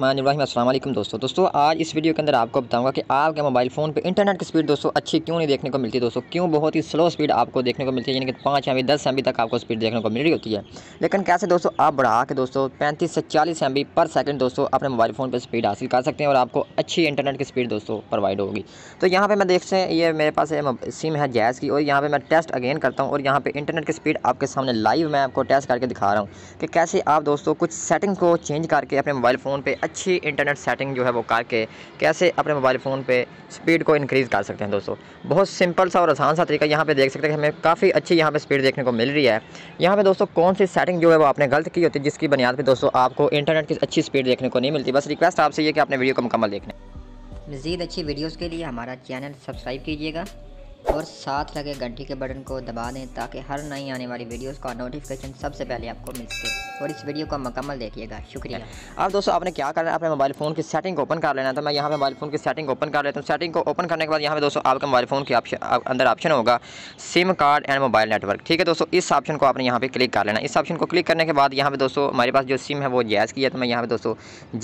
मैं अस्सलाम दोस्तों दोस्तों आज इस वीडियो के अंदर आपको बताऊंगा कि आपके मोबाइल फ़ोन पे इंटरनेट की स्पीड दोस्तों अच्छी क्यों नहीं देखने को मिलती दोस्तों क्यों बहुत ही स्लो स्पीड आपको देखने को मिलती है यानी कि पाँच एम दस एम तक आपको स्पीड देखने को मिल रही होती है लेकिन कैसे दोस्तों आप बढ़ा के दोस्तों पैंतीस से चालीस एम पर सेकेंड दोस्तों अपने मोबाइल फ़ोन पर स्पीड हासिल कर सकते हैं और आपको अच्छी इंटरनेट की स्पीड दोस्तों प्रोवाइड होगी तो यहाँ पर मैं देख हैं ये मेरे पास सिम है जैज़ की और यहाँ पर मैं टेस्ट अगेन करता हूँ और यहाँ पर इंटरनेट की स्पीड आपके सामने लाइव मैं आपको टेस्ट करके दिखा रहा हूँ कि कैसे आप दोस्तों कुछ सेटिंग को चेंज करके अपने मोबाइल फ़ोन पर अच्छी इंटरनेट सेटिंग जो है वो करके कैसे अपने मोबाइल फ़ोन पे स्पीड को इंक्रीज़ कर सकते हैं दोस्तों बहुत सिंपल सा और आसान सा तरीका यहाँ पे देख सकते हैं हमें काफ़ी अच्छी यहाँ पे स्पीड देखने को मिल रही है यहाँ पे दोस्तों कौन सी सेटिंग जो है वो आपने गलत की होती है जिसकी बुनियाद पर दोस्तों आपको इंटरनेट की अच्छी स्पीड देखने को नहीं मिलती बस रिक्वेस्ट आपसे ये कि आपने वीडियो को मुकम्मल देखने मज़ीद अच्छी वीडियोज़ के लिए हमारा चैनल सब्सक्राइब कीजिएगा और साथ लगे घंटी के बटन को दबा दें ताकि हर नई आने वाली वीडियोस का नोटिफिकेशन सबसे पहले आपको मिल सके और इस वीडियो का मकम्मल देखिएगा शुक्रिया अब दोस्तों आपने क्या करना है अपने मोबाइल फ़ोन की सेटिंग ओपन कर लेना था तो मैं यहाँ पे मोबाइल फ़ोन की सेटिंग ओपन कर लेता हूँ सेटिंग को ओपन करने के बाद यहाँ पे दोस्तों आपके मोबाइल फ़ोन के अंदर ऑप्शन होगा SIM card and mobile network ठीक है दोस्तों इस ऑप्शन को आपने यहाँ पे क्लिक कर लेना इस ऑप्शन को क्लिक करने के बाद यहाँ पे दोस्तों हमारे पास जो सिम है वो जैज़ की है तो मैं यहाँ पे दोस्तों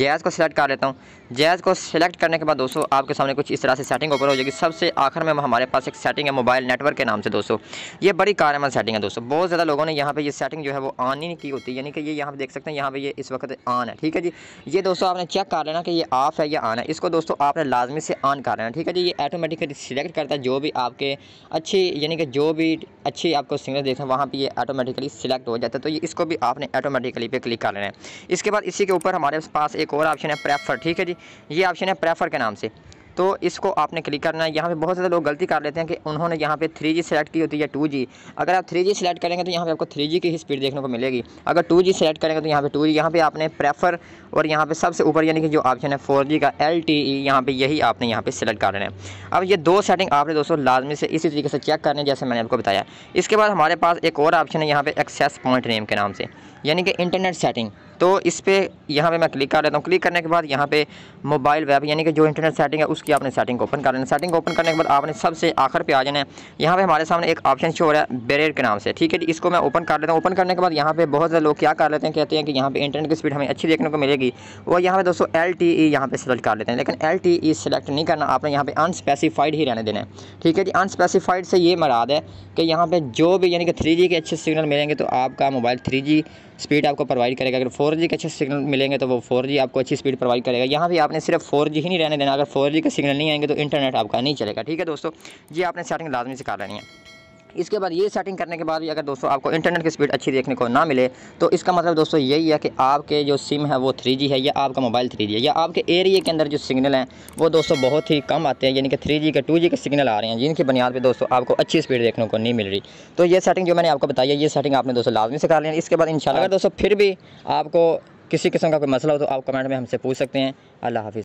जैज़ को सिलेक्ट कर लेता हूँ जैज़ को सिलेक्ट करने के बाद दोस्तों आपके सामने कुछ इस तरह से सेटिंग ओपन हो जाएगी सबसे आखिर में हमारे पास एक सेटिंग सेटिंग है मोबाइल नेटवर्क के नाम से दोस्तों ये बड़ी कारमल सेटिंग है दोस्तों बहुत ज़्यादा लोगों ने यहाँ पे ये सेटिंग जो है वो ऑन ही नहीं की होती यानी कि ये यहाँ पे देख सकते हैं यहाँ पे ये इस वक्त ऑन है ठीक है जी ये दोस्तों आपने चेक कर लेना कि ये ऑफ है या ऑन है इसको दोस्तों आपने लाजमी से ऑन कर लेना ठीक है जी ये ऑटोमेटिकली सिलेक्ट करता है जो भी आपके अच्छी यानी कि जो भी अच्छी आपको सिग्नल देखना वहाँ पर ये ऑटोमेटिकली सिलेक्ट हो जाता है तो ये इसको भी आपने ऑटोमेटिकली पे क्लिक कर लेना है इसके बाद इसी के ऊपर हमारे पास एक और ऑप्शन है प्रेफर ठीक है जी ये ऑप्शन है प्रेफर के नाम से तो इसको आपने क्लिक करना है यहाँ पे बहुत ज़्यादा लोग गलती कर लेते हैं कि उन्होंने यहाँ पे थ्री जी सेलेक्ट की होती है टू जी अगर आप थ्री जी सेलेक्ट करेंगे तो यहाँ पे आपको थ्री जी की ही स्पीड देखने को मिलेगी अगर टू जी सेलेक्ट करेंगे तो यहाँ पे टू जी यहाँ पर आपने प्रेफर और यहाँ पे सबसे ऊपर यानी कि जो ऑप्शन है फोर जी का एल टी ई यहाँ पर यही आपने यहाँ पर सिलेक्ट कर लेना है अब ये दो सेटिंग आपने दोस्तों लाजमी से इसी तरीके से चेक करने जैसे मैंने आपको बताया इसके बाद हमारे पास एक और ऑप्शन है यहाँ पर एक्सेस पॉइंट नेम के नाम से यानी कि इंटरनेट सेटिंग तो इस पर यहाँ पर मैं क्लिक कर लेता हूँ क्लिक करने के बाद यहाँ पे मोबाइल वेब यानी कि जो इंटरनेट सेटिंग है उसकी आपने सेटिंग को ओपन कर लेना सेटिंग ओपन करने के बाद आपने सबसे आखिर पे आ जाना है यहाँ पे हमारे सामने एक ऑप्शन शो हो रहा है बेरियर के नाम से ठीक है इसको मैं ओपन कर लेता हूँ ओपन करने के बाद यहाँ पे बहुत सारे लोग क्या कर लेते हैं कहते हैं कि यहाँ पर इंटरनेट की स्पीड हमें अच्छी देखने को मिलेगी और यहाँ पर दोस्तों एल टी ई यहाँ पर सेलेक्ट कर लेते हैं लेकिन एल टी ई सेलेक्ट नहीं करना आपने यहाँ पर अनस्पेसिफाइड ही रहने देना है ठीक है जी अनस्पेसिफाइड से ये मराद है कि यहाँ पर जो भी यानी कि थ्री के अच्छे सिग्नल मिलेंगे तो आपका मोबाइल थ्री स्पीड आपको प्रोवाइड करेगा अगर फोर फोर के अच्छे सिग्नल मिलेंगे तो वो फोर आपको अच्छी स्पीड प्रोवाइड करेगा यहाँ भी आपने सिर्फ फोर ही नहीं रहने देना अगर फोर का सिग्नल नहीं आएंगे तो इंटरनेट आपका नहीं चलेगा ठीक है दोस्तों जी आपने स्टार्टिंग लाजमी से कर लेनी है इसके बाद ये सेटिंग करने के बाद भी अगर दोस्तों आपको इंटरनेट की स्पीड अच्छी देखने को ना मिले तो इसका मतलब दोस्तों यही है कि आपके जो सिम है वो थ्री है या आपका मोबाइल थ्री है या आपके एरिए के अंदर जो सिग्नल हैं वो दोस्तों बहुत ही कम आते हैं यानी कि थ्री के टू के सिग्नल आ रहे हैं जिनकी बुनियाद पर दोस्तों आपको अच्छी स्पीड देखने को नहीं मिल रही तो ये सेटिंग जो मैंने आपको बताई है ये सेटिंग आपने दोस्तों लाजमी से कर लिया इसके बाद इन अगर हाँ। दोस्तों फिर भी आपको किसी किस्म का कोई मसला हो तो आप कमेंट में हमसे पूछ सकते हैं अल्लाह हाफिज़